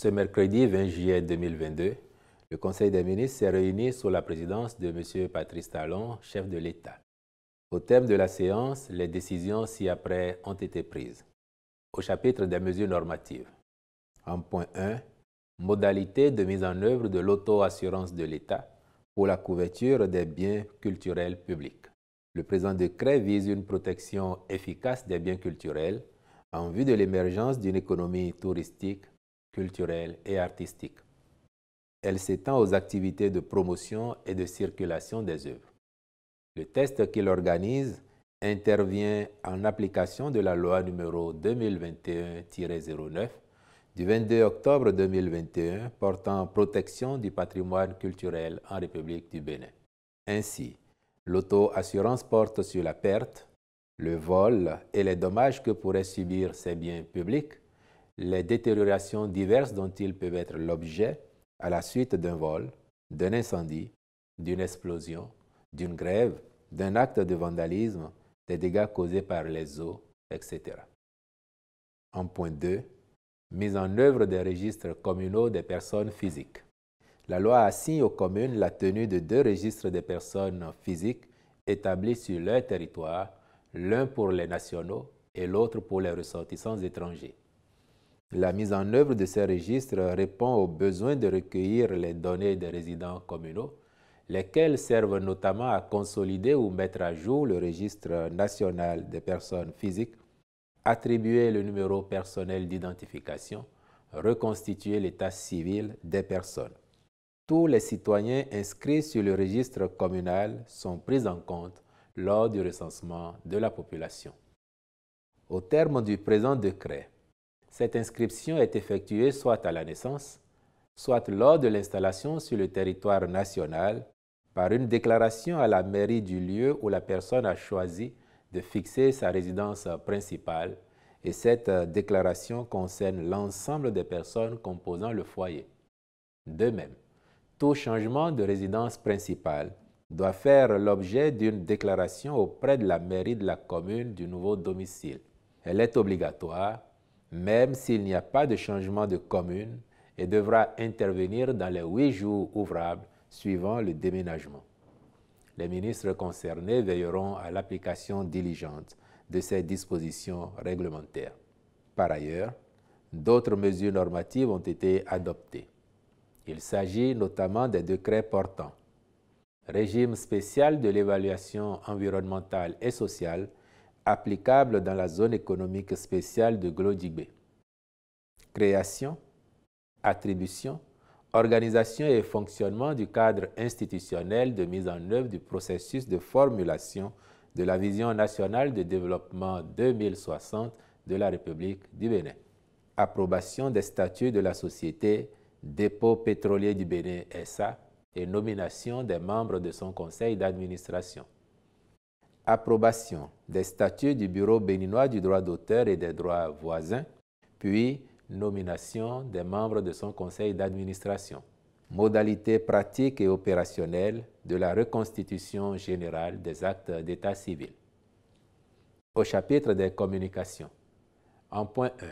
Ce mercredi 20 juillet 2022, le Conseil des ministres s'est réuni sous la présidence de M. Patrice Talon, chef de l'État. Au terme de la séance, les décisions ci-après ont été prises. Au chapitre des mesures normatives, en point 1, Modalité de mise en œuvre de l'auto-assurance de l'État pour la couverture des biens culturels publics. Le présent décret vise une protection efficace des biens culturels en vue de l'émergence d'une économie touristique culturelle et artistique. Elle s'étend aux activités de promotion et de circulation des œuvres. Le test qu'il organise intervient en application de la loi numéro 2021-09 du 22 octobre 2021 portant protection du patrimoine culturel en République du Bénin. Ainsi, l'auto-assurance porte sur la perte, le vol et les dommages que pourraient subir ces biens publics, les détériorations diverses dont ils peuvent être l'objet à la suite d'un vol, d'un incendie, d'une explosion, d'une grève, d'un acte de vandalisme, des dégâts causés par les eaux, etc. En point 2, mise en œuvre des registres communaux des personnes physiques. La loi assigne aux communes la tenue de deux registres des personnes physiques établis sur leur territoire, l'un pour les nationaux et l'autre pour les ressortissants étrangers. La mise en œuvre de ces registres répond aux besoins de recueillir les données des résidents communaux, lesquelles servent notamment à consolider ou mettre à jour le registre national des personnes physiques, attribuer le numéro personnel d'identification, reconstituer l'état civil des personnes. Tous les citoyens inscrits sur le registre communal sont pris en compte lors du recensement de la population. Au terme du présent décret, cette inscription est effectuée soit à la naissance, soit lors de l'installation sur le territoire national par une déclaration à la mairie du lieu où la personne a choisi de fixer sa résidence principale et cette euh, déclaration concerne l'ensemble des personnes composant le foyer. De même, tout changement de résidence principale doit faire l'objet d'une déclaration auprès de la mairie de la commune du nouveau domicile. Elle est obligatoire même s'il n'y a pas de changement de commune, et devra intervenir dans les huit jours ouvrables suivant le déménagement. Les ministres concernés veilleront à l'application diligente de ces dispositions réglementaires. Par ailleurs, d'autres mesures normatives ont été adoptées. Il s'agit notamment des décrets portant régime spécial de l'évaluation environnementale et sociale applicable dans la zone économique spéciale de Glodigbe. Création, attribution, organisation et fonctionnement du cadre institutionnel de mise en œuvre du processus de formulation de la vision nationale de développement 2060 de la République du Bénin. Approbation des statuts de la société Dépôt pétrolier du Bénin SA et nomination des membres de son conseil d'administration approbation des statuts du Bureau béninois du droit d'auteur et des droits voisins, puis nomination des membres de son conseil d'administration. Modalités pratiques et opérationnelles de la reconstitution générale des actes d'état civil. Au chapitre des communications, en point 1,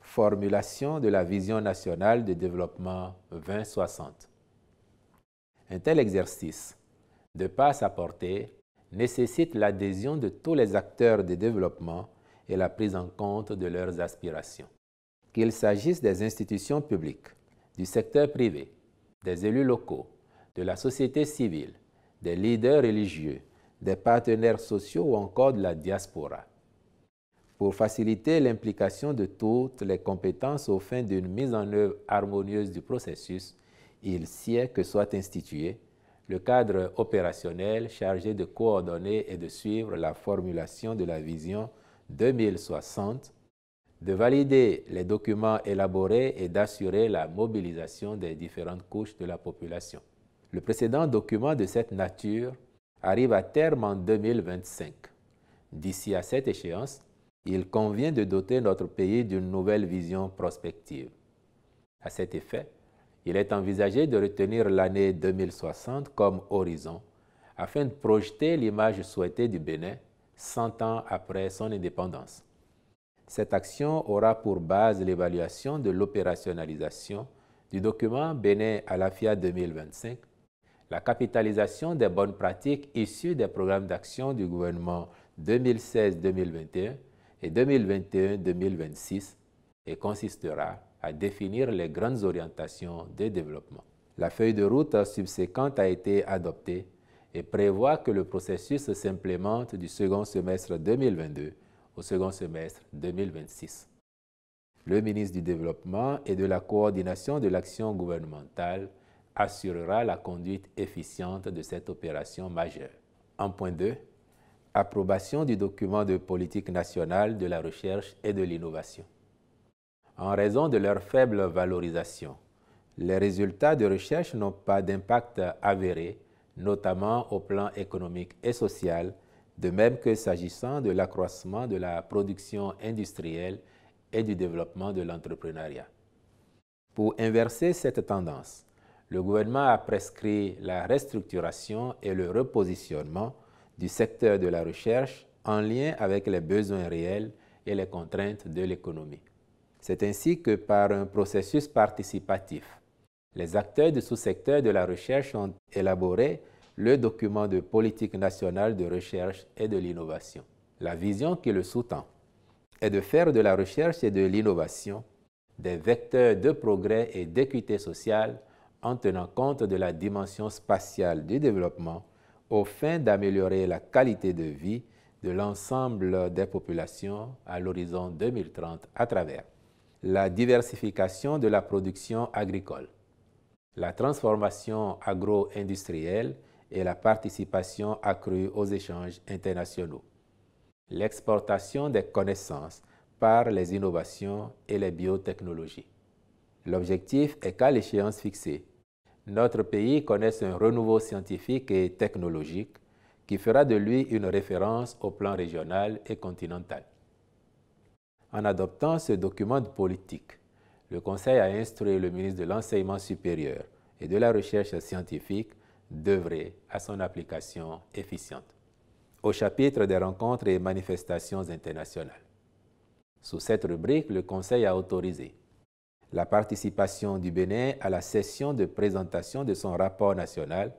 formulation de la vision nationale de développement 2060. Un tel exercice, ne pas sa nécessite l'adhésion de tous les acteurs de développement et la prise en compte de leurs aspirations. Qu'il s'agisse des institutions publiques, du secteur privé, des élus locaux, de la société civile, des leaders religieux, des partenaires sociaux ou encore de la diaspora. Pour faciliter l'implication de toutes les compétences au fin d'une mise en œuvre harmonieuse du processus, il sied que soit institué le cadre opérationnel chargé de coordonner et de suivre la formulation de la vision 2060, de valider les documents élaborés et d'assurer la mobilisation des différentes couches de la population. Le précédent document de cette nature arrive à terme en 2025. D'ici à cette échéance, il convient de doter notre pays d'une nouvelle vision prospective. À cet effet, il est envisagé de retenir l'année 2060 comme horizon afin de projeter l'image souhaitée du Bénin 100 ans après son indépendance. Cette action aura pour base l'évaluation de l'opérationnalisation du document Bénin à la FIA 2025, la capitalisation des bonnes pratiques issues des programmes d'action du gouvernement 2016-2021 et 2021-2026 et consistera à définir les grandes orientations de développement. La feuille de route subséquente a été adoptée et prévoit que le processus s'implémente du second semestre 2022 au second semestre 2026. Le ministre du Développement et de la Coordination de l'Action gouvernementale assurera la conduite efficiente de cette opération majeure. En point 2, approbation du document de politique nationale de la recherche et de l'innovation en raison de leur faible valorisation. Les résultats de recherche n'ont pas d'impact avéré, notamment au plan économique et social, de même que s'agissant de l'accroissement de la production industrielle et du développement de l'entrepreneuriat. Pour inverser cette tendance, le gouvernement a prescrit la restructuration et le repositionnement du secteur de la recherche en lien avec les besoins réels et les contraintes de l'économie. C'est ainsi que par un processus participatif, les acteurs du sous-secteur de la recherche ont élaboré le document de politique nationale de recherche et de l'innovation. La vision qui le sous-tend est de faire de la recherche et de l'innovation des vecteurs de progrès et d'équité sociale en tenant compte de la dimension spatiale du développement au fin d'améliorer la qualité de vie de l'ensemble des populations à l'horizon 2030 à travers la diversification de la production agricole, la transformation agro-industrielle et la participation accrue aux échanges internationaux, l'exportation des connaissances par les innovations et les biotechnologies. L'objectif est qu'à l'échéance fixée, notre pays connaisse un renouveau scientifique et technologique qui fera de lui une référence au plan régional et continental en adoptant ce document de politique. Le Conseil a instruit le ministre de l'Enseignement supérieur et de la Recherche scientifique d'œuvrer à son application efficiente. Au chapitre des rencontres et manifestations internationales. Sous cette rubrique, le Conseil a autorisé la participation du Bénin à la session de présentation de son rapport national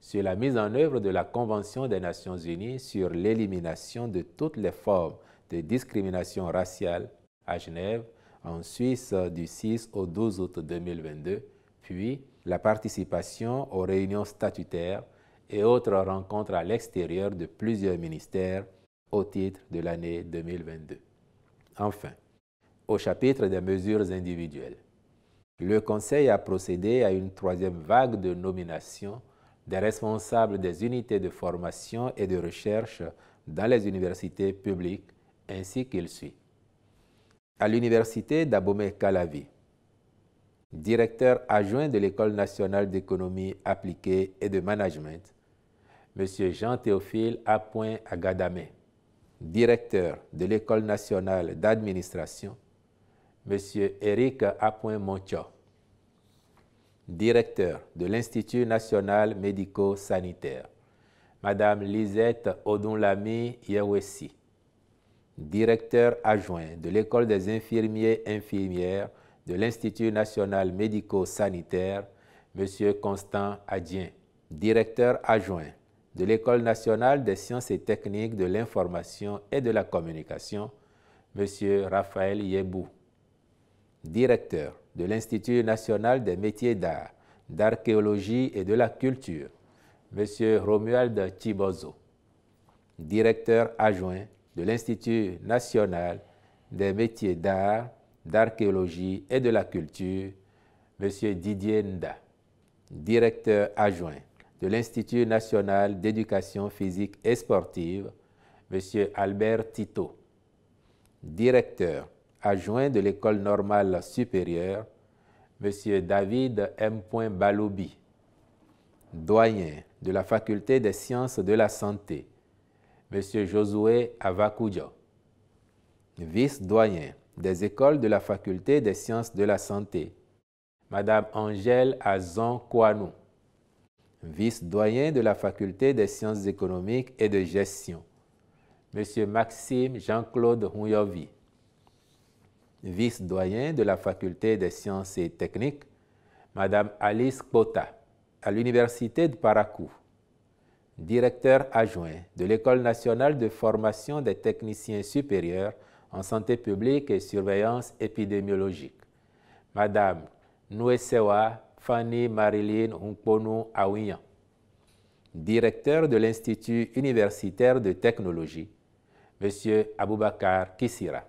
sur la mise en œuvre de la Convention des Nations Unies sur l'élimination de toutes les formes de discrimination raciale à Genève, en Suisse du 6 au 12 août 2022, puis la participation aux réunions statutaires et autres rencontres à l'extérieur de plusieurs ministères au titre de l'année 2022. Enfin, au chapitre des mesures individuelles, le Conseil a procédé à une troisième vague de nominations des responsables des unités de formation et de recherche dans les universités publiques, ainsi qu'il suit. À l'université d'Abomey Calavi, directeur adjoint de l'École nationale d'économie appliquée et de management, M. Jean-Théophile Appoint Agadame, directeur de l'École nationale d'administration, M. Eric Appoint Montiot, directeur de l'Institut national médico-sanitaire. Madame Lisette Odunlami Yewesi, directeur adjoint de l'École des infirmiers infirmières de l'Institut national médico-sanitaire. Monsieur Constant Adien, directeur adjoint de l'École nationale des sciences et techniques de l'information et de la communication. Monsieur Raphaël Yebou, directeur de l'Institut national des métiers d'art, d'archéologie et de la culture, M. Romuald Chiboso. directeur adjoint de l'Institut national des métiers d'art, d'archéologie et de la culture, M. Didier Nda, directeur adjoint de l'Institut national d'éducation physique et sportive, M. Albert Tito, directeur adjoint de l'école normale supérieure, M. David M. Baloubi. doyen de la faculté des sciences de la santé, M. Josué Avakoudja. vice-doyen des écoles de la faculté des sciences de la santé, Mme Angèle Azan Kouanou, vice-doyen de la faculté des sciences économiques et de gestion, M. Maxime Jean-Claude Houyovi, vice-doyen de la faculté des sciences et techniques, Madame Alice Kota, à l'université de Parakou, directeur adjoint de l'École nationale de formation des techniciens supérieurs en santé publique et surveillance épidémiologique, Madame Nwesewa Fanny Marilyn nkono aouyan directeur de l'Institut universitaire de technologie, Monsieur Aboubakar Kissira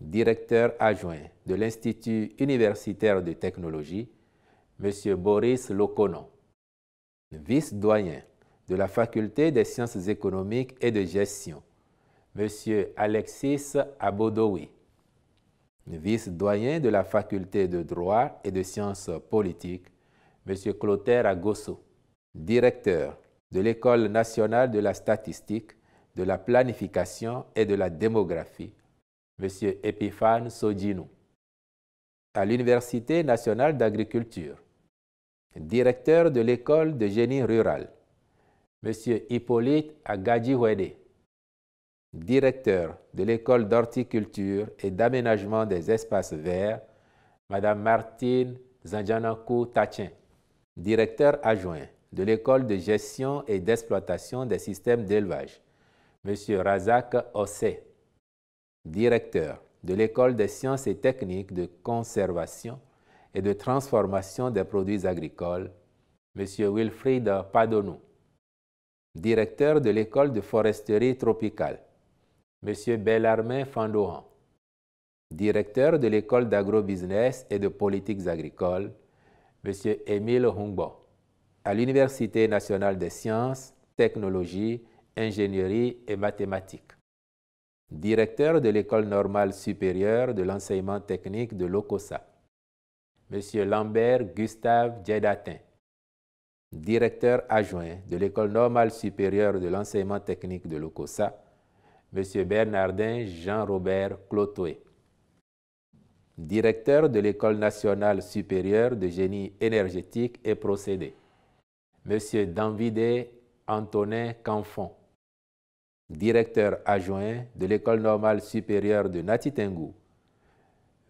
directeur adjoint de l'Institut universitaire de technologie, M. Boris Lokono, vice-doyen de la Faculté des sciences économiques et de gestion, M. Alexis Abodowi, vice-doyen de la Faculté de droit et de sciences politiques, M. Clotaire Agosso, directeur de l'École nationale de la statistique, de la planification et de la démographie, M. Epiphane Sodjinou, à l'Université nationale d'agriculture, directeur de l'école de génie rural, M. Hippolyte Agadjiwede, directeur de l'école d'horticulture et d'aménagement des espaces verts, Mme Martine Zanjanakou Tachin, directeur adjoint de l'école de gestion et d'exploitation des systèmes d'élevage, M. Razak Ossé, directeur de l'École des sciences et techniques de conservation et de transformation des produits agricoles, M. Wilfried Padonou, directeur de l'École de foresterie tropicale, M. Bellarmé Fandohan, directeur de l'École d'agrobusiness et de politiques agricoles, M. Émile Hungbo, à l'Université nationale des sciences, technologies, ingénierie et mathématiques directeur de l'École normale supérieure de l'enseignement technique de l'OCOSA. M. Lambert Gustave Djedatin, directeur adjoint de l'École normale supérieure de l'enseignement technique de l'OCOSA. M. Bernardin Jean-Robert Clotoué. directeur de l'École nationale supérieure de génie énergétique et procédé. M. Danvidé Antonin Canfon, directeur adjoint de l'École normale supérieure de Natitengu,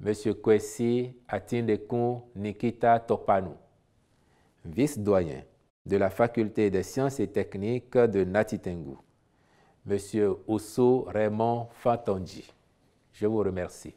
M. Kwesi Atindekun Nikita Topanu, vice-doyen de la Faculté des sciences et techniques de Natitengu, M. Osso Raymond Fatonji. Je vous remercie.